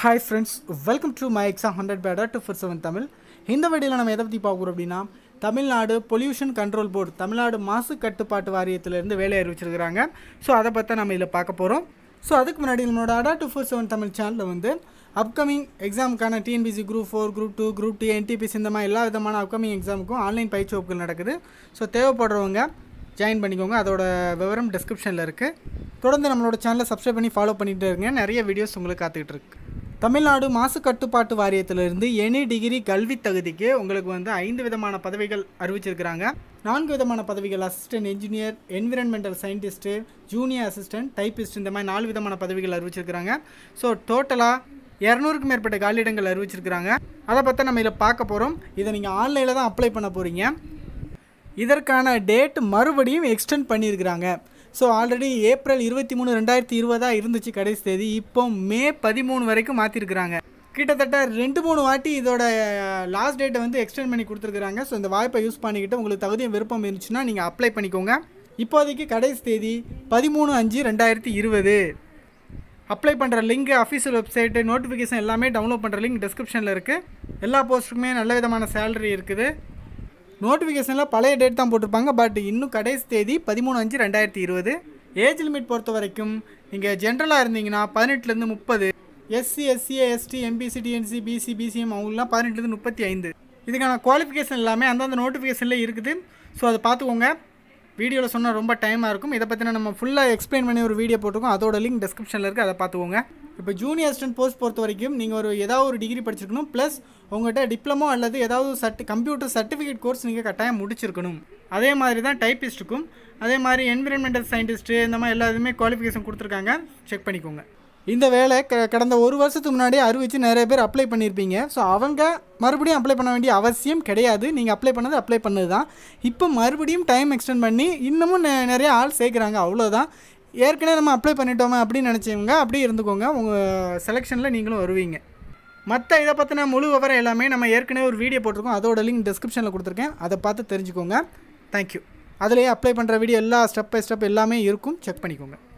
hi friends welcome to my exam hundred better two four seven Tamil இந்த வீடியோவில் நம்ம எதை பற்றி பார்க்குறோம் அப்படின்னா Tamil Nadu pollution control board Tamil Nadu மாசு கட்டுப்பாட்டு வாரியத்திலிருந்து வேலை அறிவிச்சிருக்கிறாங்க ஸோ அதை பற்றி நம்ம இதில் பார்க்க போகிறோம் ஸோ அதுக்கு முன்னாடி நம்மளோட அடா டூ ஃபோர் செவன் தமிழ் சேனலில் வந்து அப்கமிங் எக்ஸாமுக்கான TNPSC group four group two group D NTPC இந்த மாதிரி எல்லா விதமான அப்கமிங் எக்ஸாமுக்கும் ஆன்லைன் பயிற்சி வகுப்புகள் நடக்குது ஸோ தேவைப்படுறவங்க ஜாயின் பண்ணிக்கோங்க அதோட விவரம் டிஸ்கிரிப்ஷனில் இருக்குது தொடர்ந்து நம்மளோட சேனலை சப்ஸ்கிரைப் பண்ணி ஃபாலோ பண்ணிகிட்டே இருங்க நிறைய வீடியோஸ் உங்களுக்கு காத்துக்கிட்டு இருக்கு தமிழ்நாடு மாசு கட்டுப்பாட்டு வாரியத்திலிருந்து எனி டிகிரி கல்வி தகுதிக்கு உங்களுக்கு வந்து ஐந்து விதமான பதவிகள் அறிவிச்சிருக்கிறாங்க நான்கு விதமான பதவிகள் assistant engineer environmental scientist junior assistant typist இந்த மாதிரி நாலு விதமான பதவிகள் அறிவிச்சிருக்கிறாங்க ஸோ டோட்டலாக இரநூறுக்கும் மேற்பட்ட காலியிடங்கள் அறிவிச்சிருக்கிறாங்க அதை பற்றி நம்ம இதில் பார்க்க போகிறோம் இதை நீங்கள் ஆன்லைனில் தான் அப்ளை பண்ண போகிறீங்க இதற்கான டேட் மறுபடியும் எக்ஸ்டெண்ட் பண்ணியிருக்கிறாங்க ஸோ ஆல்ரெடி ஏப்ரல் இருபத்தி மூணு ரெண்டாயிரத்தி இருபதாக இருந்துச்சு கடைசி தேதி இப்போ மே பதிமூணு வரைக்கும் மாற்றிருக்கிறாங்க கிட்டத்தட்ட ரெண்டு மூணு வாட்டி இதோட லாஸ்ட் டேட்டை வந்து எக்ஸ்டெண்ட் பண்ணி கொடுத்துருக்குறாங்க ஸோ இந்த வாய்ப்பை யூஸ் பண்ணிக்கிட்டு உங்களுக்கு தகுதியும் விருப்பம் இருந்துச்சுன்னா நீங்கள் அப்ளை பண்ணிக்கோங்க இப்போதைக்கு கடைசி தேதி பதிமூணு அஞ்சு ரெண்டாயிரத்தி இருபது அப்ளை பண்ணுற லிங்க் அஃபீஷியல் வெப்சைட்டு நோட்டிஃபிகேஷன் எல்லாமே டவுன்லோட் பண்ணுற லிங்க் டிஸ்கிரிப்ஷனில் இருக்குது எல்லா போஸ்ட்டுக்குமே நல்ல விதமான சேலரி இருக்குது நோட்டிஃபிகேஷனில் பழைய டேட் தான் போட்டிருப்பாங்க பட் இன்னும் கடைசி தேதி பதிமூணு அஞ்சு ரெண்டாயிரத்தி இருபது ஏஜ் லிமிட் பொறுத்த வரைக்கும் நீங்கள் ஜென்ரலாக இருந்தீங்கன்னா பதினெட்டுலேருந்து முப்பது SC SC ST MBC DNC BC BCM அவங்களாம் பதினெட்டுலேருந்து முப்பத்தி ஐந்து இதுக்கான குவாலிஃபிகேஷன் எல்லாமே அந்தந்த நோட்டிஃபிகேஷனில் இருக்குது ஸோ அதை பார்த்துக்கோங்க வீடியோவில் சொன்னால் ரொம்ப டைமாக இருக்கும் இதை பற்றின நம்ம ஃபுல்லாக எக்ஸ்பிளைன் பண்ணி ஒரு வீடியோ போட்டிருக்கோம் அதோட லிங்க் டிஸ்கிரிப்ஷனில் இருக்குது அதை பார்த்துக்கோங்க இப்போ ஜூனியர் அசிஸ்டன்ட் போஸ்ட் பொறுத்த வரைக்கும் நீங்கள் ஒரு ஏதாவது ஒரு டிகிரி படிச்சிருக்கணும் ப்ளஸ் உங்கள்கிட்ட டிப்ளமோ அல்லது ஏதாவது சர்டி கம்ப்யூட்டர் சர்டிஃபிகேட் கோர்ஸ் நீங்கள் கட்டாயம் முடிச்சிருக்கணும் அதே மாதிரி தான் டைப்பிஸ்ட்டுக்கும் அதே மாதிரி என்விரான்மெண்டல் சயின்டிஸ்ட்டு இந்த மாதிரி எல்லா இதுவுமே குவாலிஃபிகேஷன் கொடுத்துருக்காங்க செக் பண்ணிக்கோங்க இந்த வேலை க கடந்த ஒரு வருஷத்துக்கு முன்னாடி அறிவித்து நிறைய பேர் அப்ளை பண்ணியிருப்பீங்க ஸோ அவங்க மறுபடியும் அப்ளை பண்ண வேண்டிய அவசியம் கிடையாது நீங்கள் அப்ளை பண்ணது அப்ளை பண்ணது தான் இப்போ மறுபடியும் டைம் எக்ஸ்டெண்ட் பண்ணி இன்னமும் நிறைய ஆள் சேர்க்குறாங்க அவ்வளோதான் ஏற்கனவே நம்ம அப்ளை பண்ணிட்டோமே அப்படின்னு நினச்சவங்க அப்படியே இருந்துக்கோங்க உங்கள் செலெக்ஷனில் நீங்களும் வருவீங்க மற்ற இதை பற்றின முழு விவரம் எல்லாமே நம்ம ஏற்கனவே ஒரு வீடியோ போட்டிருக்கோம் அதோட லிங்க் டிஸ்கிரிப்ஷனில் கொடுத்துருக்கேன் அதை பார்த்து தெரிஞ்சுக்கோங்க தேங்க்யூ அதிலேயே அப்ளை பண்ணுற வீடியோ எல்லா ஸ்டெப் பை ஸ்டெப் எல்லாமே இருக்கும் செக் பண்ணிக்கோங்க